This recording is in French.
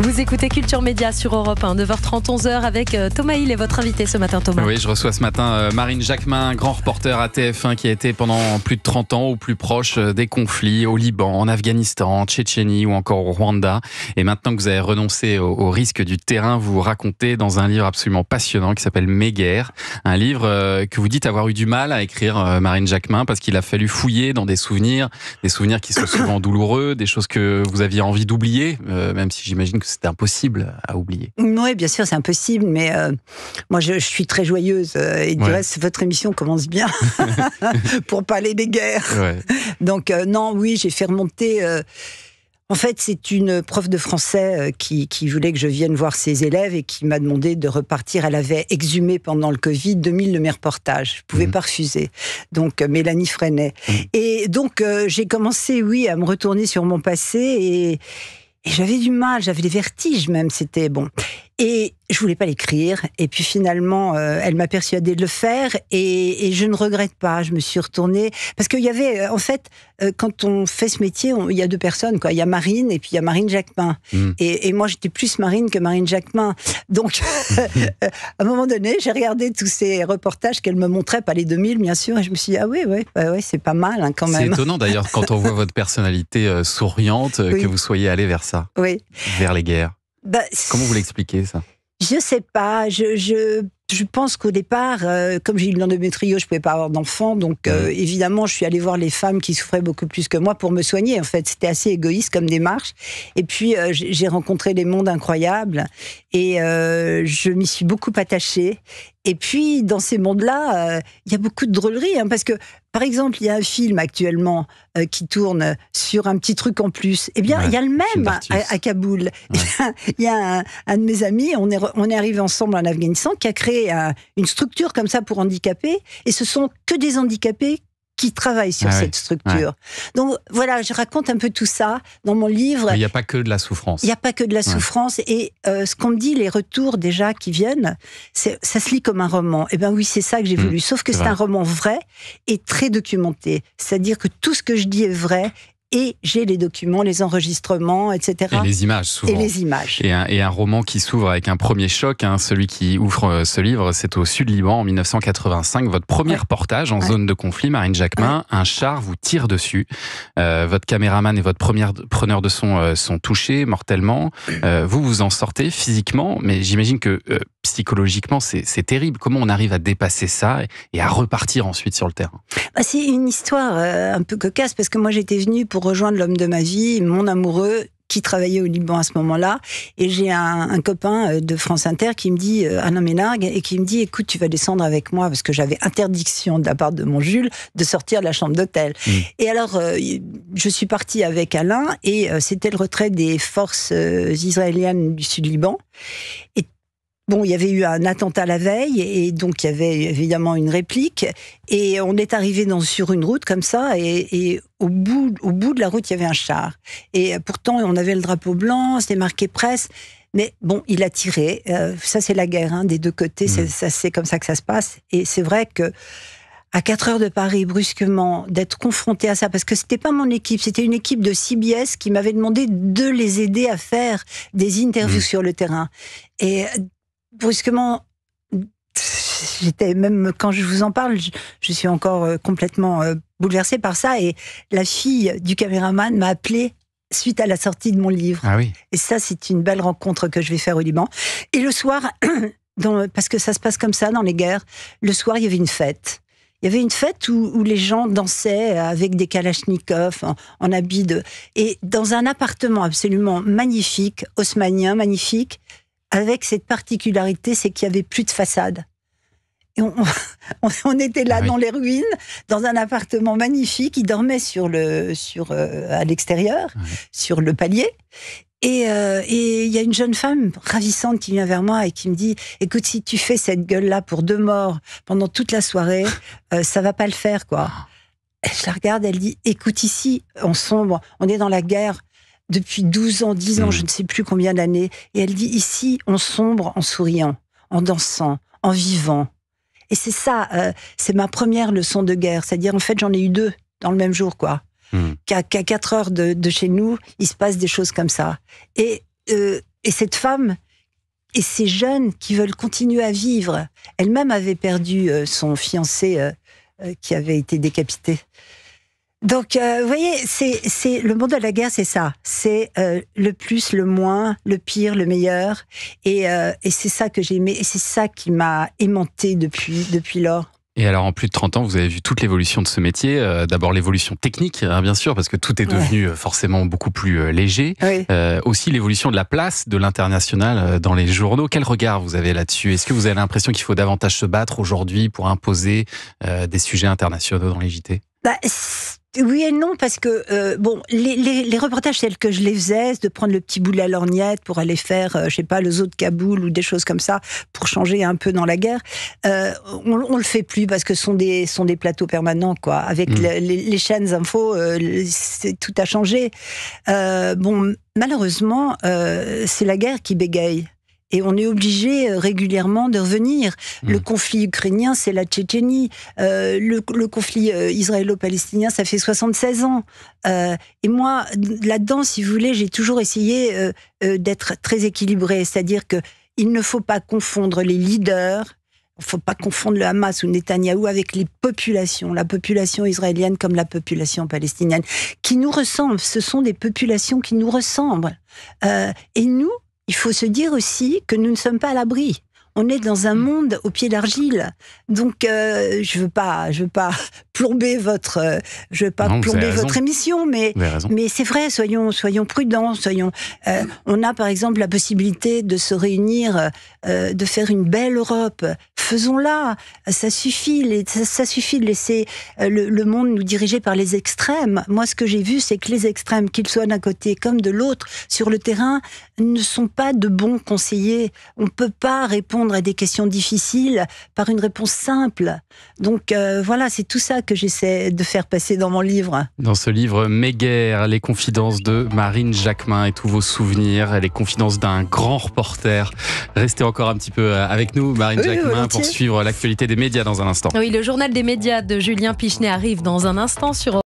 Vous écoutez Culture Média sur Europe 1, 9h30, 11h avec euh, Thomas Hill et votre invité ce matin, Thomas. Oui, je reçois ce matin euh, Marine Jacquemin, grand reporter à TF1 qui a été pendant plus de 30 ans au plus proche euh, des conflits au Liban, en Afghanistan, en Tchétchénie ou encore au Rwanda. Et maintenant que vous avez renoncé au, risque du terrain, vous racontez dans un livre absolument passionnant qui s'appelle Mes guerres », un livre que vous dites avoir eu du mal à écrire, Marine Jacquemin, parce qu'il a fallu fouiller dans des souvenirs, des souvenirs qui sont souvent douloureux, des choses que vous aviez envie d'oublier. Euh, même si j'imagine que c'était impossible à oublier. Oui, bien sûr, c'est impossible, mais euh, moi, je, suis très joyeuse. Euh, et du reste, votre émission commence bien pour parler des guerres. Donc, non, oui, j'ai fait remonter. en fait, c'est une prof de français qui, voulait que je vienne voir ses élèves et qui m'a demandé de repartir. Elle avait exhumé pendant le Covid 2000 de mes reportages. Je ne pouvais mmh. pas refuser. Donc, Mélanie Freinet. Mmh. Et donc, j'ai commencé, oui, à me retourner sur mon passé et et j'avais du mal, j'avais des vertiges même, c'était bon. Et je voulais pas l'écrire. Et puis finalement, euh, elle m'a persuadée de le faire. Et, je ne regrette pas. Je me suis retournée parce qu'il y avait, euh, en fait, euh, quand on fait ce métier, il y a deux personnes. Il y a Marine et puis il y a Marine Jacquemin. Hmm. Et, moi, j'étais plus Marine que Marine Jacquemin. Donc, à un moment donné, j'ai regardé tous ces reportages qu'elle me montrait, pas les 2000 bien sûr, et je me suis dit ah oui, ouais ouais, c'est pas mal hein, quand même. C'est étonnant d'ailleurs quand on voit votre personnalité souriante que vous soyez allé vers ça, oui. vers les guerres. Bah, Comment vous l'expliquez ça Je sais pas. Je, pense qu'au départ, euh, comme j'ai eu de métrio, je pouvais pas avoir d'enfant, donc euh, évidemment, je suis allée voir les femmes qui souffraient beaucoup plus que moi pour me soigner. En fait, c'était assez égoïste comme démarche. Et puis, euh, j'ai rencontré des mondes incroyables et je m'y suis beaucoup attachée. Et puis, dans ces mondes-là, euh, il y a beaucoup de drôleries, hein, parce que, par exemple, il y a un film actuellement euh, qui tourne sur un petit truc en plus. Eh bien, il y a le même à, Kaboul. Il y a, un, de mes amis, on est, on est arrivé ensemble en Afghanistan, qui a créé euh, une structure comme ça pour handicapés, et ce sont que des handicapés qui travaillent sur ah cette structure. Donc voilà, je raconte un peu tout ça dans mon livre. il n'y a pas que de la souffrance. Il n'y a pas que de la souffrance. Et euh, ce qu'on me dit, les retours déjà qui viennent, ça se lit comme un roman. Eh bien oui, c'est ça que j'ai hmm. voulu. Sauf que c'est un roman vrai et très documenté. C'est-à-dire que tout ce que je dis est vrai et j'ai les documents, les enregistrements, etc. Et les images, souvent. Et les images. Et un, roman qui s'ouvre avec un premier choc. Hein, celui qui ouvre euh, ce livre, c'est au sud Liban en 1985. Votre premier portage reportage en zone de conflit, Marine Jacquemin. Un char vous tire dessus. Euh, votre caméraman et votre premier preneur de son euh, sont touchés mortellement. vous vous en sortez physiquement, mais j'imagine que psychologiquement, c'est terrible. Comment on arrive à dépasser ça et à repartir ensuite sur le terrain bah, C'est une histoire un peu cocasse parce que moi j'étais venu pour rejoindre l'homme de ma vie, mon amoureux, qui travaillait au Liban à ce moment-là. Et j'ai un, copain euh, de France Inter qui me dit, euh, Alain Ménargue, et qui me dit, écoute, tu vas descendre avec moi, parce que j'avais interdiction de la part de mon Jules de sortir de la chambre d'hôtel. Mmh. Et alors, euh, je suis partie avec Alain, et c'était le retrait des forces israéliennes du Sud-Liban. Et Bon, il y avait eu un attentat la veille et donc il y avait évidemment une réplique. Et on est arrivé sur une route comme ça et, au, bout, au bout de la route, il y avait un char. Et pourtant, on avait le drapeau blanc, c'était marqué presse. Mais bon, il a tiré. Euh, ça, c'est la guerre hein, des deux côtés. Mmh. c'est comme ça que ça se passe. Et c'est vrai que à 4 heures de Paris, brusquement, d'être confronté à ça, parce que c'était pas mon équipe, c'était une équipe de CBS qui m'avait demandé de les aider à faire des interviews mmh. sur le terrain. Et brusquement, j'étais même quand je vous en parle, je, suis encore euh, complètement euh, bouleversée par ça. Et la fille du caméraman m'a appelée suite à la sortie de mon livre. Ah oui. Et ça, c'est une belle rencontre que je vais faire au Liban. Et le soir, parce que ça se passe comme ça dans les guerres, le soir, il y avait une fête. Il y avait une fête où, les gens dansaient avec des kalachnikovs en, en habit de... Et dans un appartement absolument magnifique, haussmanien, magnifique, avec cette particularité, c'est qu'il y avait plus de façade. Et on, était là ah dans les ruines, dans un appartement magnifique. Il dormait sur le, sur, euh, à l'extérieur, ah sur le palier. Euh, et il y a une jeune femme ravissante qui vient vers moi et qui me dit "Écoute, si tu fais cette gueule-là pour deux morts pendant toute la soirée, euh, ça va pas le faire, quoi." je ah. la regarde, elle dit "Écoute, ici, on sombre, on est dans la guerre depuis 12 ans, 10 ans, hmm. je ne sais plus combien d'années. Et elle dit, ici, on sombre en souriant, en dansant, en vivant. Et c'est ça, euh, c'est ma première leçon de guerre. C'est-à-dire, en fait, j'en ai eu deux dans le même jour, quoi. Hmm. Qu'à 4 heures de, chez nous, il se passe des choses comme ça. Et, euh, et cette femme et ces jeunes qui veulent continuer à vivre, elle-même avait perdu euh, son fiancé qui avait été décapité. Donc, euh, vous voyez, c'est, le monde de la guerre, c'est ça. C'est euh, le plus, le moins, le pire, le meilleur. Euh, et, c'est ça que j'ai aimé. Et c'est ça qui m'a aimanté depuis, depuis lors. Et alors, en plus de 30 ans, vous avez vu toute l'évolution de ce métier. D'abord, l'évolution technique, hein, bien sûr, parce que tout est devenu forcément beaucoup plus léger. aussi, l'évolution de la place de l'international dans les journaux. Quel regard vous avez là-dessus Est-ce que vous avez l'impression qu'il faut davantage se battre aujourd'hui pour imposer des sujets internationaux dans les JT bah, oui et non, parce que euh, bon, les, les, reportages tels que je les faisais, de prendre le petit bout de la lorgnette pour aller faire, euh, je sais pas, le zoo de Kaboul ou des choses comme ça, pour changer un peu dans la guerre, euh, on, le fait plus parce que ce sont des, sont des plateaux permanents, quoi. Avec mm. les, chaînes info, c'est tout a changé. bon, malheureusement, c'est la guerre qui bégaye et on est obligé euh, régulièrement de revenir. Mmh. Le conflit ukrainien, c'est la Tchétchénie. Euh, le, conflit euh, israélo-palestinien, ça fait 76 ans. et moi, là-dedans, si vous voulez, j'ai toujours essayé d'être très équilibré, c'est-à-dire que il ne faut pas confondre les leaders il ne faut pas confondre le Hamas ou Netanyahou avec les populations, la population israélienne comme la population palestinienne, qui nous ressemblent. Ce sont des populations qui nous ressemblent. et nous, il faut se dire aussi que nous ne sommes pas à l'abri. On est dans un monde au pied d'argile, donc euh, je veux pas, je veux pas plomber votre, euh, je veux pas plomber votre émission, mais mais c'est vrai, soyons soyons prudents, soyons. Euh, on a par exemple la possibilité de se réunir, de faire une belle Europe faisons-la. Ça suffit, ça, suffit de laisser euh, le, monde nous diriger par les extrêmes. Moi, ce que j'ai vu, c'est que les extrêmes, qu'ils soient d'un côté comme de l'autre, sur le terrain, ne sont pas de bons conseillers. On ne peut pas répondre à des questions difficiles par une réponse simple. Donc euh, voilà, c'est tout ça que j'essaie de faire passer dans mon livre. Dans ce livre, Mes guerres, les confidences de Marine Jacquemin et tous vos souvenirs, les confidences d'un grand reporter. Restez encore un petit peu euh, avec nous, Marine Jacquemin, suivre l'actualité des médias dans un instant. Oui, le journal des médias de Julien Pichenet arrive dans un instant sur